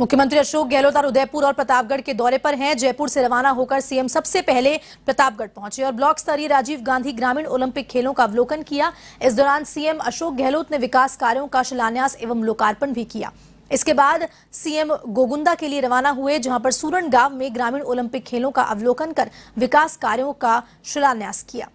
मुख्यमंत्री अशोक गहलोत और उदयपुर और प्रतापगढ़ के दौरे पर हैं जयपुर से रवाना होकर सीएम सबसे पहले प्रतापगढ़ पहुंचे और ब्लॉक स्तरीय राजीव गांधी ग्रामीण ओलंपिक खेलों का अवलोकन किया इस दौरान सीएम अशोक गहलोत ने विकास कार्यों का शिलान्यास एवं लोकार्पण भी किया इसके बाद सीएम गोगुंदा के लिए रवाना हुए जहां पर सूरन गांव में ग्रामीण ओलंपिक खेलों का अवलोकन कर विकास कार्यों का शिलान्यास किया